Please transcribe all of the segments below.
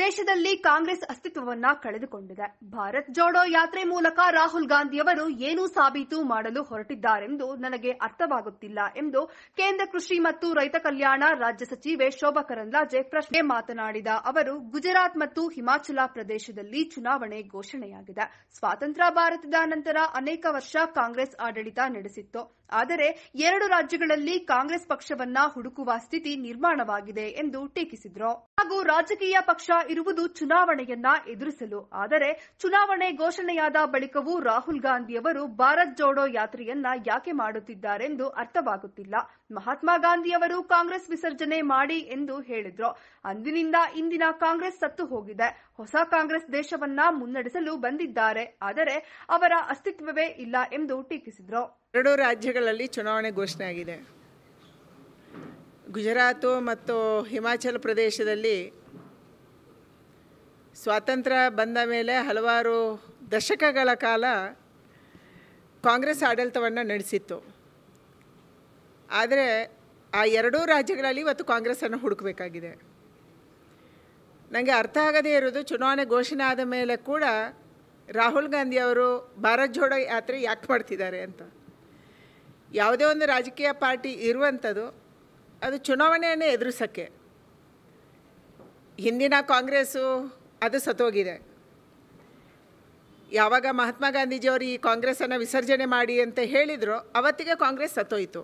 ದೇಶದಲ್ಲಿ ಕಾಂಗ್ರೆಸ್ ಅಸ್ತಿತ್ವವನ್ನ ಕಳೆದುಕೊಂಡಿದೆ ಭಾರತ್ ಜೋಡೋ ಯಾತ್ರೆ ಮೂಲಕ ರಾಹುಲ್ ಗಾಂಧಿ ಅವರು ಏನು ಸಾಬೀತು ಮಾಡಲು ಹೊರಟಿದ್ದಾರೆಂದು ನನಗೆ ಅರ್ಥವಾಗುತ್ತಿಲ್ಲ ಎಂದು ಕೇಂದ್ರ ಕೃಷಿ ಮತ್ತು ರೈತ ಕಲ್ಯಾಣ ರಾಜ್ಯ ಸಚಿವೆ ಶೋಭಾ ಕರಂದ್ಲಾಜೆ ಪ್ರಶ್ನೆ ಮಾತನಾಡಿದ ಅವರು ಗುಜರಾತ್ ಮತ್ತು ಹಿಮಾಚಲ ಪ್ರದೇಶದಲ್ಲಿ ಚುನಾವಣೆ ಘೋಷಣೆಯಾಗಿದೆ ಸ್ವಾತಂತ್ರ್ಯ ಭಾರತದ ನಂತರ ಅನೇಕ ವರ್ಷ ಕಾಂಗ್ರೆಸ್ ಆಡಳಿತ ನಡೆಸಿತ್ತು ಆದರೆ ಎರಡು ರಾಜ್ಯಗಳಲ್ಲಿ ಕಾಂಗ್ರೆಸ್ ಪಕ್ಷವನ್ನ ಹುಡುಕುವ ಸ್ಥಿತಿ ನಿರ್ಮಾಣವಾಗಿದೆ ಎಂದು ಟೀಕಿಸಿದರು ಹಾಗೂ ರಾಜಕೀಯ ಪಕ್ಷ ಇರುವುದು ಚುನಾವಣೆಯನ್ನ ಎದುರಿಸಲು ಆದರೆ ಚುನಾವಣೆ ಘೋಷಣೆಯಾದ ಬಳಿಕವೂ ರಾಹುಲ್ ಗಾಂಧಿ ಅವರು ಭಾರತ್ ಜೋಡೋ ಯಾತ್ರೆಯನ್ನ ಯಾಕೆ ಮಾಡುತ್ತಿದ್ದಾರೆಂದು ಅರ್ಥವಾಗುತ್ತಿಲ್ಲ ಮಹಾತ್ಮ ಗಾಂಧಿ ಅವರು ಕಾಂಗ್ರೆಸ್ ವಿಸರ್ಜನೆ ಮಾಡಿ ಎಂದು ಹೇಳಿದ್ರು ಅಂದಿನಿಂದ ಇಂದಿನ ಕಾಂಗ್ರೆಸ್ ಸತ್ತು ಹೋಗಿದೆ ಹೊಸ ಕಾಂಗ್ರೆಸ್ ದೇಶವನ್ನ ಮುನ್ನಡೆಸಲು ಬಂದಿದ್ದಾರೆ ಆದರೆ ಅವರ ಅಸ್ತಿತ್ವವೇ ಇಲ್ಲ ಎಂದು ಟೀಕಿಸಿದ್ರು ಎರಡು ರಾಜ್ಯಗಳಲ್ಲಿ ಚುನಾವಣೆ ಘೋಷಣೆ ಆಗಿದೆ ಗುಜರಾತು ಮತ್ತು ಹಿಮಾಚಲ ಪ್ರದೇಶದಲ್ಲಿ ಸ್ವಾತಂತ್ರ್ಯ ಬಂದ ಮೇಲೆ ಹಲವಾರು ದಶಕಗಳ ಕಾಲ ಕಾಂಗ್ರೆಸ್ ಆಡಳಿತವನ್ನು ನಡೆಸಿತ್ತು ಆದರೆ ಆ ಎರಡೂ ರಾಜ್ಯಗಳಲ್ಲಿ ಇವತ್ತು ಕಾಂಗ್ರೆಸ್ಸನ್ನು ಹುಡುಕಬೇಕಾಗಿದೆ ನನಗೆ ಅರ್ಥ ಆಗದೇ ಇರೋದು ಚುನಾವಣೆ ಘೋಷಣೆ ಆದ ಮೇಲೆ ಕೂಡ ರಾಹುಲ್ ಗಾಂಧಿ ಅವರು ಭಾರತ್ ಜೋಡೋ ಯಾತ್ರೆ ಯಾಕೆ ಮಾಡ್ತಿದ್ದಾರೆ ಅಂತ ಯಾವುದೇ ಒಂದು ರಾಜಕೀಯ ಪಾರ್ಟಿ ಇರುವಂಥದ್ದು ಅದು ಚುನಾವಣೆಯನ್ನೇ ಎದುರಿಸೋಕ್ಕೆ ಹಿಂದಿನ ಕಾಂಗ್ರೆಸ್ಸು ಅದು ಸತ್ತೋಗಿದೆ ಯಾವಾಗ ಮಹಾತ್ಮ ಗಾಂಧೀಜಿಯವರು ಈ ಕಾಂಗ್ರೆಸ್ಸನ್ನು ವಿಸರ್ಜನೆ ಮಾಡಿ ಅಂತ ಹೇಳಿದ್ರು ಅವತ್ತಿಗೆ ಕಾಂಗ್ರೆಸ್ ಸತ್ತೋಯಿತು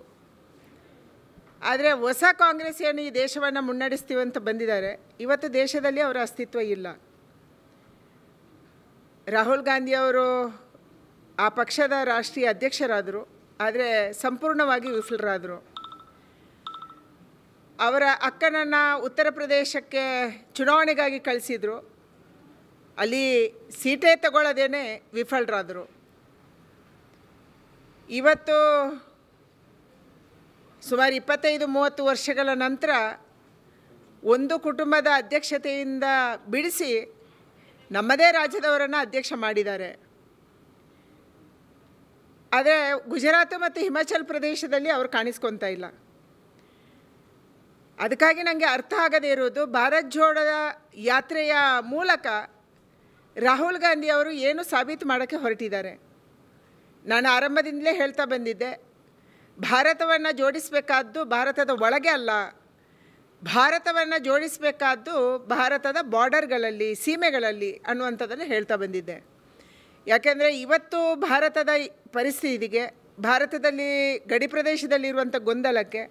ಆದರೆ ಹೊಸ ಕಾಂಗ್ರೆಸ್ ಏನು ಈ ದೇಶವನ್ನು ಮುನ್ನಡೆಸ್ತೀವಿ ಅಂತ ಬಂದಿದ್ದಾರೆ ಇವತ್ತು ದೇಶದಲ್ಲಿ ಅವರ ಅಸ್ತಿತ್ವ ಇಲ್ಲ ರಾಹುಲ್ ಗಾಂಧಿಯವರು ಆ ಪಕ್ಷದ ರಾಷ್ಟ್ರೀಯ ಅಧ್ಯಕ್ಷರಾದರು ಆದರೆ ಸಂಪೂರ್ಣವಾಗಿ ವಿಫಲರಾದರು ಅವರ ಅಕ್ಕನನ್ನು ಉತ್ತರ ಪ್ರದೇಶಕ್ಕೆ ಚುನಾವಣೆಗಾಗಿ ಕಳಿಸಿದರು ಅಲ್ಲಿ ಸೀಟೇ ತಗೊಳ್ಳೋದೇನೆ ವಿಫಲರಾದರು ಇವತ್ತು ಸುಮಾರು ಇಪ್ಪತ್ತೈದು ಮೂವತ್ತು ವರ್ಷಗಳ ನಂತರ ಒಂದು ಕುಟುಂಬದ ಅಧ್ಯಕ್ಷತೆಯಿಂದ ಬಿಡಿಸಿ ನಮ್ಮದೇ ರಾಜ್ಯದವರನ್ನು ಅಧ್ಯಕ್ಷ ಮಾಡಿದ್ದಾರೆ ಆದರೆ ಗುಜರಾತ್ ಮತ್ತು ಹಿಮಾಚಲ್ ಪ್ರದೇಶದಲ್ಲಿ ಅವರು ಕಾಣಿಸ್ಕೊತಾ ಇಲ್ಲ ಅದಕ್ಕಾಗಿ ನನಗೆ ಅರ್ಥ ಆಗದೇ ಇರೋದು ಭಾರತ್ ಜೋಡದ ಯಾತ್ರೆಯ ಮೂಲಕ ರಾಹುಲ್ ಗಾಂಧಿ ಅವರು ಏನು ಸಾಬೀತು ಮಾಡೋಕ್ಕೆ ಹೊರಟಿದ್ದಾರೆ ನಾನು ಆರಂಭದಿಂದಲೇ ಹೇಳ್ತಾ ಬಂದಿದ್ದೆ ಭಾರತವನ್ನು ಜೋಡಿಸಬೇಕಾದ್ದು ಭಾರತದ ಒಳಗೆ ಅಲ್ಲ ಭಾರತವನ್ನು ಜೋಡಿಸಬೇಕಾದ್ದು ಭಾರತದ ಬಾರ್ಡರ್ಗಳಲ್ಲಿ ಸೀಮೆಗಳಲ್ಲಿ ಅನ್ನುವಂಥದ್ದನ್ನು ಹೇಳ್ತಾ ಬಂದಿದ್ದೆ ಯಾಕೆಂದರೆ ಇವತ್ತು ಭಾರತದ ಪರಿಸ್ಥಿತಿಗೆ ಭಾರತದಲ್ಲಿ ಗಡಿ ಪ್ರದೇಶದಲ್ಲಿರುವಂಥ ಗೊಂದಲಕ್ಕೆ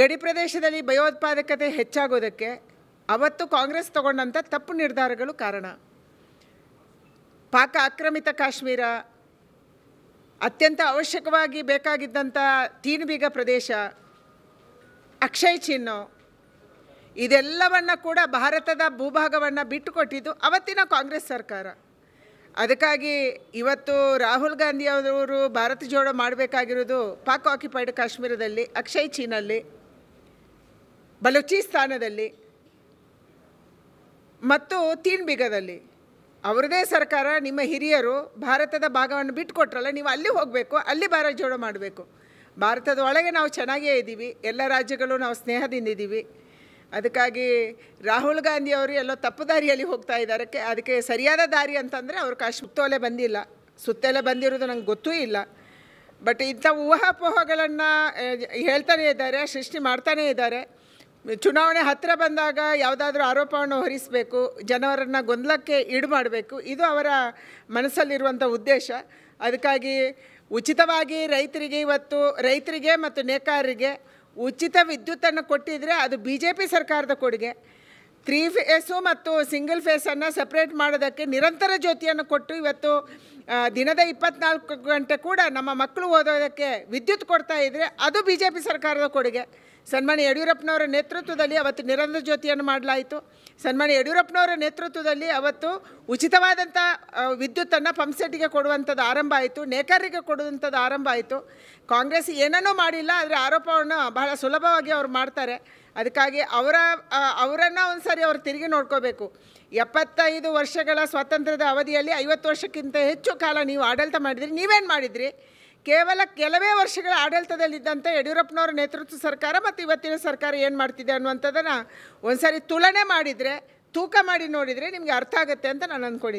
ಗಡಿ ಪ್ರದೇಶದಲ್ಲಿ ಭಯೋತ್ಪಾದಕತೆ ಹೆಚ್ಚಾಗೋದಕ್ಕೆ ಅವತ್ತು ಕಾಂಗ್ರೆಸ್ ತಗೊಂಡಂಥ ತಪ್ಪು ನಿರ್ಧಾರಗಳು ಕಾರಣ ಪಾಕ ಆಕ್ರಮಿತ ಕಾಶ್ಮೀರ ಅತ್ಯಂತ ಅವಶ್ಯಕವಾಗಿ ಬೇಕಾಗಿದ್ದಂಥ ತೀನುಬೀಗ ಪ್ರದೇಶ ಅಕ್ಷಯ್ ಚಿನ್ನು ಇದೆಲ್ಲವನ್ನು ಕೂಡ ಭಾರತದ ಭೂಭಾಗವನ್ನು ಬಿಟ್ಟುಕೊಟ್ಟಿದ್ದು ಅವತ್ತಿನ ಕಾಂಗ್ರೆಸ್ ಸರ್ಕಾರ ಅದಕ್ಕಾಗಿ ಇವತ್ತು ರಾಹುಲ್ ಗಾಂಧಿ ಅವರು ಭಾರತ ಜೋಡ ಮಾಡಬೇಕಾಗಿರೋದು ಪಾಕ್ ಆಕ್ಯುಪೈಡ್ ಕಾಶ್ಮೀರದಲ್ಲಿ ಅಕ್ಷಯ್ ಚೀನಲ್ಲಿ ಬಲೂಚಿಸ್ತಾನದಲ್ಲಿ ಮತ್ತು ತೀನ್ಬಿಗದಲ್ಲಿ ಅವ್ರದೇ ಸರ್ಕಾರ ನಿಮ್ಮ ಹಿರಿಯರು ಭಾರತದ ಭಾಗವನ್ನು ಬಿಟ್ಟುಕೊಟ್ರಲ್ಲ ನೀವು ಅಲ್ಲಿ ಹೋಗಬೇಕು ಅಲ್ಲಿ ಭಾರತ ಜೋಡ ಮಾಡಬೇಕು ಭಾರತದ ಒಳಗೆ ನಾವು ಚೆನ್ನಾಗೇ ಇದ್ದೀವಿ ಎಲ್ಲ ರಾಜ್ಯಗಳು ನಾವು ಸ್ನೇಹದಿಂದ ಇದ್ದೀವಿ ಅದಕ್ಕಾಗಿ ರಾಹುಲ್ ಗಾಂಧಿ ಅವರು ಎಲ್ಲೋ ತಪ್ಪು ದಾರಿಯಲ್ಲಿ ಹೋಗ್ತಾ ಇದ್ದಾರೆ ಅದಕ್ಕೆ ಸರಿಯಾದ ದಾರಿ ಅಂತಂದರೆ ಅವರು ಕಾಶ್ ಸುತ್ತೋಲೆ ಬಂದಿಲ್ಲ ಸುತ್ತೋಲೆ ಬಂದಿರೋದು ನಂಗೆ ಗೊತ್ತೂ ಇಲ್ಲ ಬಟ್ ಇಂಥ ಊಹಾಪೋಹಗಳನ್ನು ಹೇಳ್ತಾನೇ ಇದ್ದಾರೆ ಸೃಷ್ಟಿ ಮಾಡ್ತಾನೇ ಇದ್ದಾರೆ ಚುನಾವಣೆ ಹತ್ತಿರ ಬಂದಾಗ ಯಾವುದಾದ್ರೂ ಆರೋಪವನ್ನು ಹೊರಿಸಬೇಕು ಜನವರನ್ನು ಗೊಂದಲಕ್ಕೆ ಈಡು ಮಾಡಬೇಕು ಇದು ಅವರ ಮನಸ್ಸಲ್ಲಿರುವಂಥ ಉದ್ದೇಶ ಅದಕ್ಕಾಗಿ ಉಚಿತವಾಗಿ ರೈತರಿಗೆ ಇವತ್ತು ರೈತರಿಗೆ ಮತ್ತು ನೇಕಾರರಿಗೆ ಉಚಿತ ವಿದ್ಯುತ್ತನ್ನು ಕೊಟ್ಟಿದ್ದರೆ ಅದು ಬಿ ಜೆ ಪಿ ಸರ್ಕಾರದ ಕೊಡುಗೆ ತ್ರೀ ಫೇಸು ಮತ್ತು ಸಿಂಗಲ್ ಫೇಸನ್ನು ಸಪ್ರೇಟ್ ಮಾಡೋದಕ್ಕೆ ನಿರಂತರ ಜ್ಯೋತಿಯನ್ನು ಕೊಟ್ಟು ಇವತ್ತು ದಿನದ ಇಪ್ಪತ್ನಾಲ್ಕು ಗಂಟೆ ಕೂಡ ನಮ್ಮ ಮಕ್ಕಳು ಓದೋದಕ್ಕೆ ವಿದ್ಯುತ್ ಕೊಡ್ತಾ ಇದ್ದರೆ ಅದು ಬಿ ಜೆ ಪಿ ಸರ್ಕಾರದ ಕೊಡುಗೆ ಸನ್ಮಾನ್ಯ ಯಡಿಯೂರಪ್ಪನವರ ನೇತೃತ್ವದಲ್ಲಿ ಅವತ್ತು ನಿರಂತರ ಜ್ಯೋತಿಯನ್ನು ಮಾಡಲಾಯಿತು ಸನ್ಮಾನ್ಯ ಯಡಿಯೂರಪ್ಪನವರ ನೇತೃತ್ವದಲ್ಲಿ ಅವತ್ತು ಉಚಿತವಾದಂಥ ವಿದ್ಯುತ್ತನ್ನು ಪಂಪ್ಸೆಟ್ಗೆ ಕೊಡುವಂಥದ್ದು ಆರಂಭ ಆಯಿತು ನೇಕಾರಿಗೆ ಕೊಡುವಂಥದ್ದು ಆರಂಭ ಆಯಿತು ಕಾಂಗ್ರೆಸ್ ಏನನ್ನೂ ಮಾಡಿಲ್ಲ ಆದರೆ ಆರೋಪವನ್ನು ಬಹಳ ಸುಲಭವಾಗಿ ಅವ್ರು ಮಾಡ್ತಾರೆ ಅದಕ್ಕಾಗಿ ಅವರ ಅವರನ್ನು ಒಂದು ಸಾರಿ ಅವ್ರು ತಿರುಗಿ ನೋಡ್ಕೋಬೇಕು ಎಪ್ಪತ್ತೈದು ವರ್ಷಗಳ ಸ್ವಾತಂತ್ರ್ಯದ ಅವಧಿಯಲ್ಲಿ ಐವತ್ತು ವರ್ಷಕ್ಕಿಂತ ಹೆಚ್ಚು ಕಾಲ ನೀವು ಆಡಳಿತ ಮಾಡಿದ್ರಿ ನೀವೇನು ಮಾಡಿದ್ರಿ ಕೇವಲ ಕೆಲವೇ ವರ್ಷಗಳ ಆಡಳಿತದಲ್ಲಿದ್ದಂಥ ಯಡಿಯೂರಪ್ಪನವರ ನೇತೃತ್ವ ಸರ್ಕಾರ ಮತ್ತು ಇವತ್ತಿನ ಸರ್ಕಾರ ಏನು ಮಾಡ್ತಿದೆ ಅನ್ನುವಂಥದ್ದನ್ನು ಒಂದು ಸಾರಿ ತುಲನೆ ಮಾಡಿದರೆ ತೂಕ ಮಾಡಿ ನೋಡಿದರೆ ನಿಮಗೆ ಅರ್ಥ ಆಗುತ್ತೆ ಅಂತ ನಾನು ಅಂದ್ಕೊಂಡಿದ್ದೀನಿ